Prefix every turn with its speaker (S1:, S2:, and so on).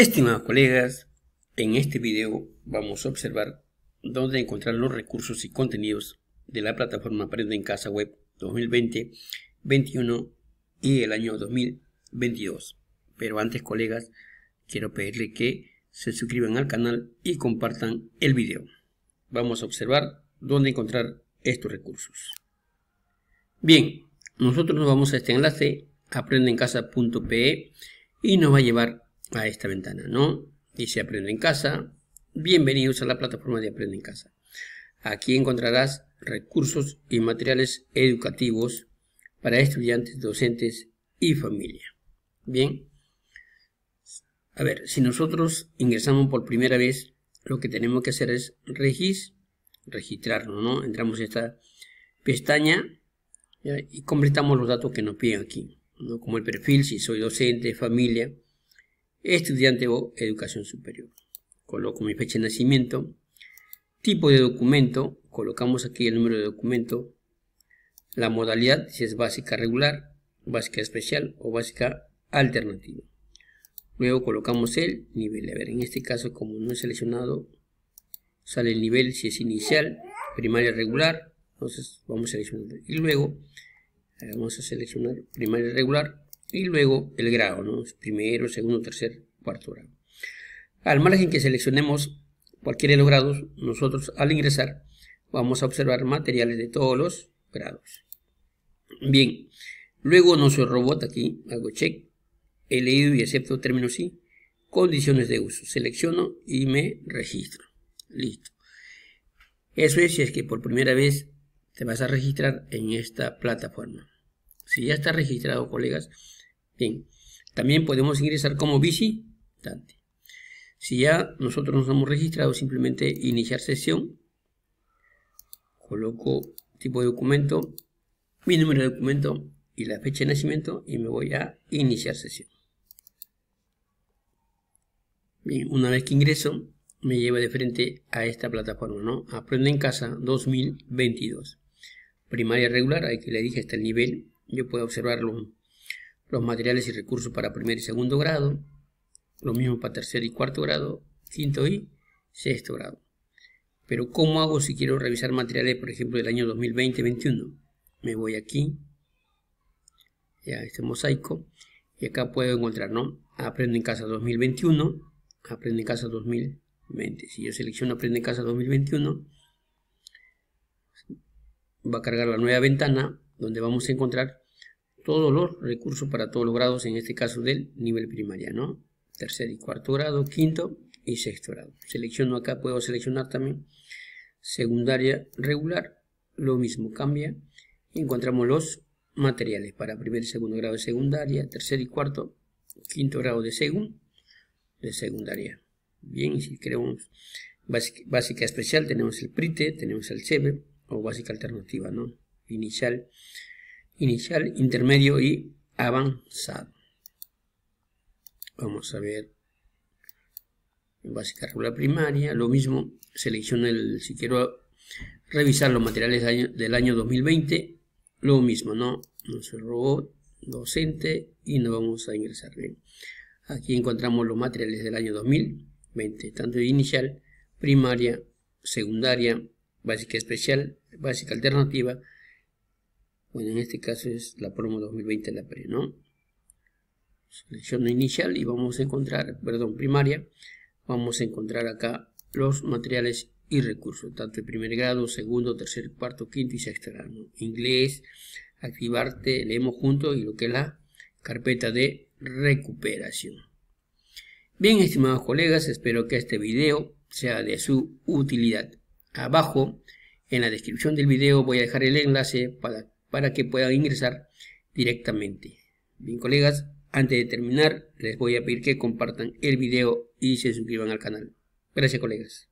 S1: Estimados colegas, en este video vamos a observar dónde encontrar los recursos y contenidos de la plataforma Aprende en Casa Web 2020, 21 y el año 2022. Pero antes, colegas, quiero pedirle que se suscriban al canal y compartan el video. Vamos a observar dónde encontrar estos recursos. Bien, nosotros nos vamos a este enlace aprendencasa.pe y nos va a llevar a esta ventana, ¿no? Dice Aprende en casa. Bienvenidos a la plataforma de Aprende en casa. Aquí encontrarás recursos y materiales educativos para estudiantes, docentes y familia. Bien. A ver, si nosotros ingresamos por primera vez, lo que tenemos que hacer es regis, registrarnos, ¿no? Entramos esta pestaña y completamos los datos que nos piden aquí, ¿no? Como el perfil, si soy docente, familia, estudiante o educación superior. Coloco mi fecha de nacimiento, tipo de documento, colocamos aquí el número de documento, la modalidad, si es básica regular, básica especial o básica alternativa. Luego colocamos el nivel. A ver, en este caso, como no he seleccionado, sale el nivel si es inicial, primaria regular. Entonces vamos a seleccionar. Y luego eh, vamos a seleccionar primaria regular y luego el grado, ¿no? primero, segundo, tercer, cuarto grado. Al margen que seleccionemos cualquiera de los grados, nosotros al ingresar vamos a observar materiales de todos los grados. Bien, luego nuestro robot aquí, hago check, he leído y acepto términos y condiciones de uso, selecciono y me registro. Listo. Eso es si es que por primera vez te vas a registrar en esta plataforma. Si ya está registrado, colegas, bien. También podemos ingresar como visitante. Si ya nosotros nos hemos registrado, simplemente iniciar sesión. Coloco tipo de documento, mi número de documento y la fecha de nacimiento y me voy a iniciar sesión. Bien, una vez que ingreso, me lleva de frente a esta plataforma, ¿no? Aprende en casa 2022. Primaria regular, que le dije, hasta el nivel yo puedo observar los, materiales y recursos para primer y segundo grado, lo mismo para tercer y cuarto grado, quinto y sexto grado. Pero ¿cómo hago si quiero revisar materiales, por ejemplo, del año 2020 2021 Me voy aquí, ya este mosaico, y acá puedo encontrar, ¿no? Aprende en casa 2021, aprende en casa 2020. Si yo selecciono aprende en casa 2021, va a cargar la nueva ventana donde vamos a encontrar todos los recursos para todos los grados, en este caso del nivel primaria, ¿no? Tercer y cuarto grado, quinto y sexto grado. Selecciono acá, puedo seleccionar también secundaria regular, lo mismo cambia. Encontramos los materiales para primer y segundo grado de secundaria, tercer y cuarto, quinto grado de segun, de secundaria. Bien, y si queremos básica, especial, tenemos el PRITE, tenemos el CEBE o básica alternativa, ¿no? Inicial inicial, intermedio y avanzado. Vamos a ver básica regular primaria, lo mismo selecciono el, si quiero revisar los materiales del año, 2020, lo mismo, ¿no? se robó docente y no vamos a ingresar Aquí encontramos los materiales del año 2020, tanto de inicial, primaria, secundaria, básica especial, básica alternativa, bueno, en este caso es la promo 2020 la PRE, ¿no? Selecciono inicial y vamos a encontrar, perdón, primaria, vamos a encontrar acá los materiales y recursos, tanto el primer grado, segundo, tercer, cuarto, quinto y sexto grado. Inglés, activarte, leemos juntos y lo que es la carpeta de recuperación. Bien, estimados colegas, espero que este video sea de su utilidad. Abajo, en la descripción del video, voy a dejar el enlace para para que puedan ingresar directamente. Bien colegas, antes de terminar les voy a pedir que compartan el video y se suscriban al canal. Gracias colegas.